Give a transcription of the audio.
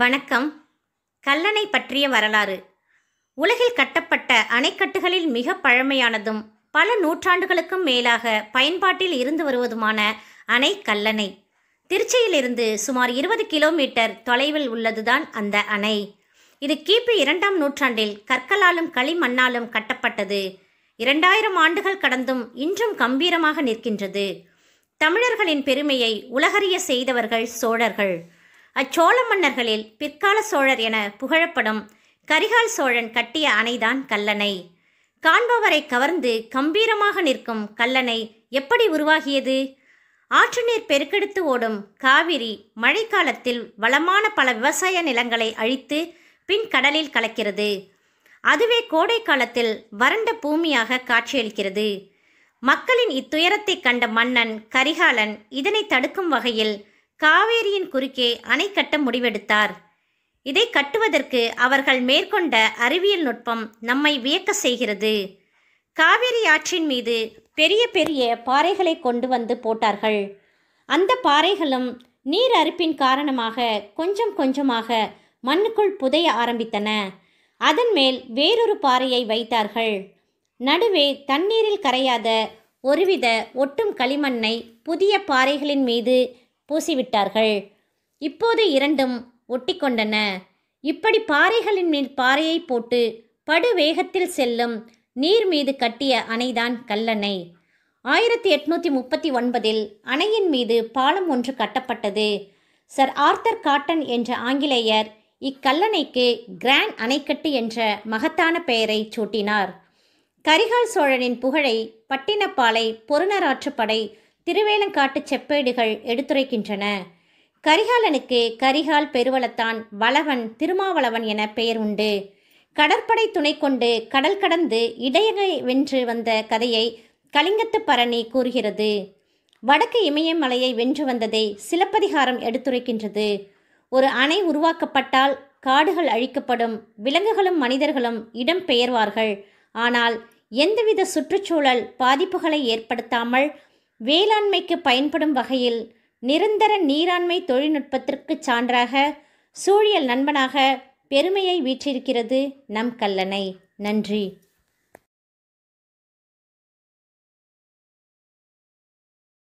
வணக்கம் கல்லணை பற்றிய வரலாறு உலகில் கட்டப்பட்ட அணைக்கட்டுகளில் மிக பழமையானதும் பல நூற்றாண்டுகளுக்கும் மேலாக பயன்பாட்டில் இருந்து வருவதுமான அணை கல்லணை திருச்சியிலிருந்து சுமார் இருபது கிலோமீட்டர் தொலைவில் உள்ளதுதான் அந்த அணை இது கிபி இரண்டாம் நூற்றாண்டில் கற்களாலும் களிமண்ணாலும் கட்டப்பட்டது இரண்டாயிரம் ஆண்டுகள் கடந்தும் இன்றும் கம்பீரமாக நிற்கின்றது தமிழர்களின் பெருமையை உலகறிய செய்தவர்கள் சோழர்கள் அச்சோழ மன்னர்களில் பிற்கால சோழர் என புகழப்படும் கரிகால் சோழன் கட்டிய அணைதான் கல்லணை காண்பவரை கவர்ந்து கம்பீரமாக நிற்கும் கல்லணை எப்படி உருவாகியது ஆற்று நீர் பெருக்கெடுத்து ஓடும் காவிரி மழைக்காலத்தில் வளமான பல விவசாய நிலங்களை அழித்து பின் கடலில் கலக்கிறது அதுவே கோடை காலத்தில் வறண்ட பூமியாக காட்சியளிக்கிறது மக்களின் இத்துயரத்தை கண்ட மன்னன் கரிகாலன் இதனை தடுக்கும் வகையில் காவேரியின் குறுக்கே அணை கட்ட முடிவெடுத்தார் இதை கட்டுவதற்கு அவர்கள் மேற்கொண்ட அறிவியல் நுட்பம் நம்மை வியக்க செய்கிறது காவேரி ஆற்றின் மீது பெரிய பெரிய பாறைகளை கொண்டு வந்து போட்டார்கள் அந்த பாறைகளும் நீர் அரிப்பின் காரணமாக கொஞ்சம் கொஞ்சமாக மண்ணுக்குள் புதைய ஆரம்பித்தன அதன் மேல் வேறொரு பாறையை வைத்தார்கள் நடுவே தண்ணீரில் கரையாத ஒருவித ஒட்டும் களிமண்ணை புதிய பாறைகளின் மீது பூசிவிட்டார்கள் இப்போது இரண்டும் ஒட்டி கொண்டன இப்படி பாறைகளின் மேல் பாறையை போட்டு படு வேகத்தில் செல்லும் நீர் மீது கட்டிய அணைதான் கல்லணை ஆயிரத்தி எட்நூற்றி முப்பத்தி ஒன்பதில் அணையின் மீது பாலம் ஒன்று கட்டப்பட்டது சர் ஆர்த்தர் காட்டன் என்ற ஆங்கிலேயர் இக்கல்லணைக்கு கிராண்ட் அணைக்கட்டு என்ற மகத்தான பெயரை சூட்டினார் கரிகால் சோழனின் புகழை பட்டினப்பாலை பொருநராற்றுப்படை திருவேலங்காட்டு செப்பேடுகள் எடுத்துரைக்கின்றன கரிகாலனுக்கு கரிகால் பெருவளத்தான் வளவன் திருமாவளவன் என பெயர் உண்டு கடற்படை துணை கொண்டு கடல் கடந்து இடையகை வென்று வந்த கதையை கலிங்கத்து பரணி கூறுகிறது வடக்கு இமயமலையை வென்று வந்ததை சிலப்பதிகாரம் எடுத்துரைக்கின்றது ஒரு அணை உருவாக்கப்பட்டால் காடுகள் அழிக்கப்படும் விலங்குகளும் மனிதர்களும் இடம் பெயர்வார்கள் ஆனால் எந்தவித சுற்றுச்சூழல் பாதிப்புகளை ஏற்படுத்தாமல் வேளாண்மைக்கு பயன்படும் வகையில் நிரந்தர நீராண்மை தொழில்நுட்பத்திற்கு சான்றாக சூழியல் நண்பனாக பெருமையை வீற்றிருக்கிறது நம் கல்லணை நன்றி